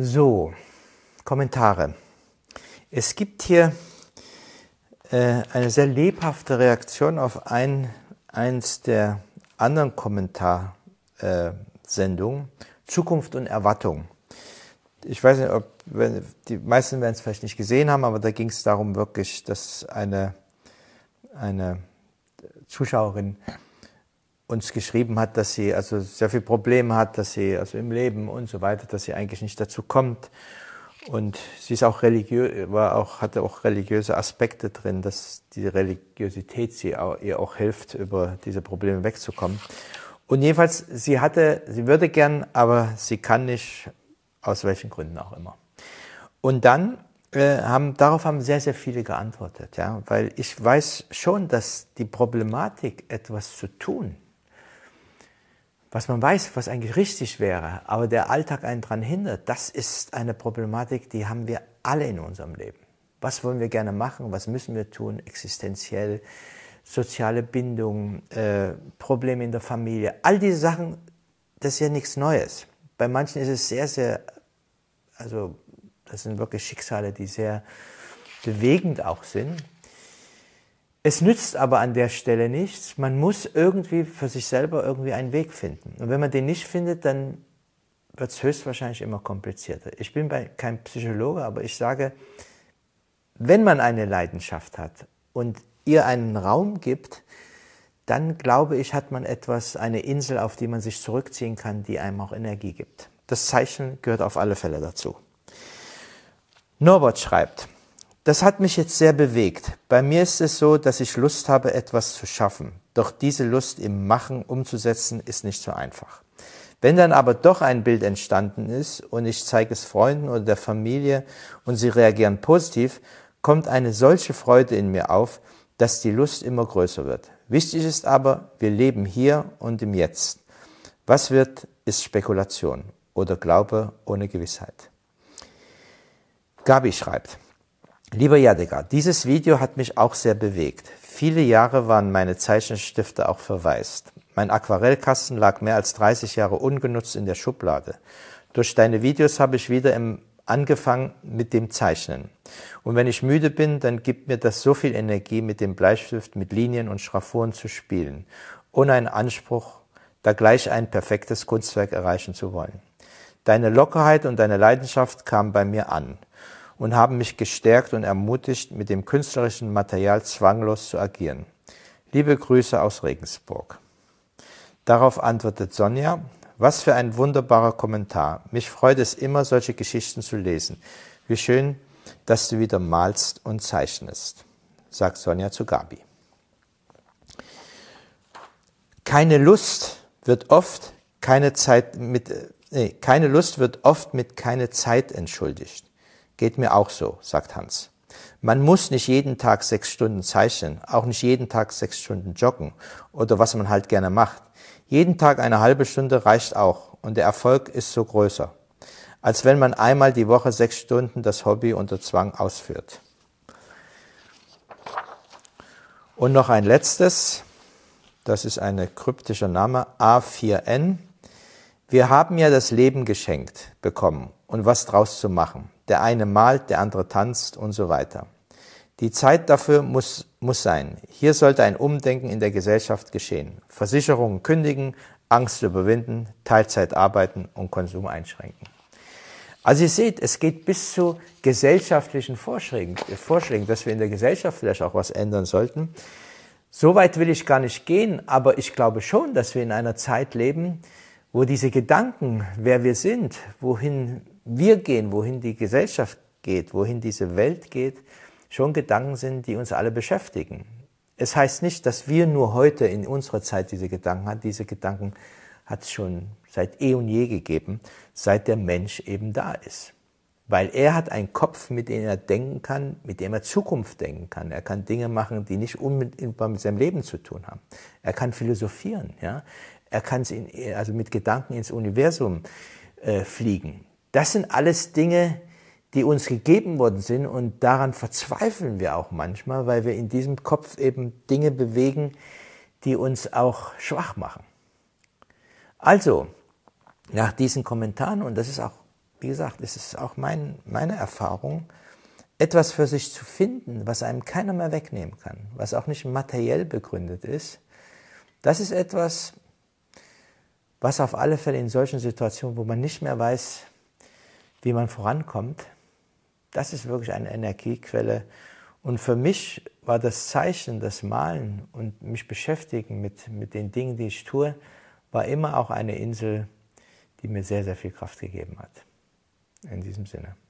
So, Kommentare. Es gibt hier äh, eine sehr lebhafte Reaktion auf ein, eins der anderen Kommentarsendungen, äh, Zukunft und Erwartung. Ich weiß nicht, ob wenn, die meisten werden es vielleicht nicht gesehen haben, aber da ging es darum wirklich, dass eine eine Zuschauerin uns geschrieben hat, dass sie also sehr viel Probleme hat, dass sie also im Leben und so weiter, dass sie eigentlich nicht dazu kommt. Und sie ist auch religiös, war auch, hatte auch religiöse Aspekte drin, dass die Religiosität sie auch, ihr auch hilft, über diese Probleme wegzukommen. Und jedenfalls, sie hatte, sie würde gern, aber sie kann nicht, aus welchen Gründen auch immer. Und dann äh, haben, darauf haben sehr, sehr viele geantwortet, ja, weil ich weiß schon, dass die Problematik, etwas zu tun, was man weiß, was eigentlich richtig wäre, aber der Alltag einen daran hindert, das ist eine Problematik, die haben wir alle in unserem Leben. Was wollen wir gerne machen? Was müssen wir tun? Existenziell, soziale Bindung, äh, Probleme in der Familie. All diese Sachen, das ist ja nichts Neues. Bei manchen ist es sehr, sehr, also das sind wirklich Schicksale, die sehr bewegend auch sind. Es nützt aber an der Stelle nichts. Man muss irgendwie für sich selber irgendwie einen Weg finden. Und wenn man den nicht findet, dann wird es höchstwahrscheinlich immer komplizierter. Ich bin bei, kein Psychologe, aber ich sage, wenn man eine Leidenschaft hat und ihr einen Raum gibt, dann glaube ich, hat man etwas, eine Insel, auf die man sich zurückziehen kann, die einem auch Energie gibt. Das Zeichen gehört auf alle Fälle dazu. Norbert schreibt, das hat mich jetzt sehr bewegt. Bei mir ist es so, dass ich Lust habe, etwas zu schaffen. Doch diese Lust im Machen umzusetzen ist nicht so einfach. Wenn dann aber doch ein Bild entstanden ist und ich zeige es Freunden oder der Familie und sie reagieren positiv, kommt eine solche Freude in mir auf, dass die Lust immer größer wird. Wichtig ist aber, wir leben hier und im Jetzt. Was wird, ist Spekulation oder Glaube ohne Gewissheit. Gabi schreibt, lieber Jadega, dieses Video hat mich auch sehr bewegt. Viele Jahre waren meine Zeichenstifte auch verwaist. Mein Aquarellkasten lag mehr als 30 Jahre ungenutzt in der Schublade. Durch deine Videos habe ich wieder im angefangen mit dem Zeichnen. Und wenn ich müde bin, dann gibt mir das so viel Energie, mit dem Bleistift, mit Linien und Schraffuren zu spielen, ohne einen Anspruch, da gleich ein perfektes Kunstwerk erreichen zu wollen. Deine Lockerheit und deine Leidenschaft kamen bei mir an und haben mich gestärkt und ermutigt, mit dem künstlerischen Material zwanglos zu agieren. Liebe Grüße aus Regensburg. Darauf antwortet Sonja, was für ein wunderbarer Kommentar. Mich freut es immer, solche Geschichten zu lesen. Wie schön, dass du wieder malst und zeichnest, sagt Sonja zu Gabi. Keine Lust wird oft keine Zeit mit, äh, nee, keine Lust wird oft mit keine Zeit entschuldigt. Geht mir auch so, sagt Hans. Man muss nicht jeden Tag sechs Stunden zeichnen, auch nicht jeden Tag sechs Stunden joggen oder was man halt gerne macht. Jeden Tag eine halbe Stunde reicht auch und der Erfolg ist so größer, als wenn man einmal die Woche sechs Stunden das Hobby unter Zwang ausführt. Und noch ein letztes, das ist ein kryptischer Name, A4N. Wir haben ja das Leben geschenkt bekommen und was draus zu machen. Der eine malt, der andere tanzt und so weiter. Die Zeit dafür muss, muss sein. Hier sollte ein Umdenken in der Gesellschaft geschehen. Versicherungen kündigen, Angst überwinden, Teilzeit arbeiten und Konsum einschränken. Also ihr seht, es geht bis zu gesellschaftlichen Vorschlägen, Vorschlägen, dass wir in der Gesellschaft vielleicht auch was ändern sollten. So weit will ich gar nicht gehen, aber ich glaube schon, dass wir in einer Zeit leben, wo diese Gedanken, wer wir sind, wohin wir gehen, wohin die Gesellschaft geht, wohin diese Welt geht, schon Gedanken sind, die uns alle beschäftigen. Es heißt nicht, dass wir nur heute in unserer Zeit diese Gedanken haben. Diese Gedanken hat es schon seit eh und je gegeben, seit der Mensch eben da ist. Weil er hat einen Kopf, mit dem er denken kann, mit dem er Zukunft denken kann. Er kann Dinge machen, die nicht unmittelbar mit seinem Leben zu tun haben. Er kann philosophieren, ja. Er kann in, also mit Gedanken ins Universum äh, fliegen. Das sind alles Dinge, die uns gegeben worden sind und daran verzweifeln wir auch manchmal, weil wir in diesem Kopf eben Dinge bewegen, die uns auch schwach machen. Also, nach diesen Kommentaren, und das ist auch, wie gesagt, es ist auch mein, meine Erfahrung, etwas für sich zu finden, was einem keiner mehr wegnehmen kann, was auch nicht materiell begründet ist, das ist etwas, was auf alle Fälle in solchen Situationen, wo man nicht mehr weiß, wie man vorankommt, das ist wirklich eine Energiequelle. Und für mich war das Zeichen, das Malen und mich beschäftigen mit, mit den Dingen, die ich tue, war immer auch eine Insel, die mir sehr, sehr viel Kraft gegeben hat. In diesem Sinne.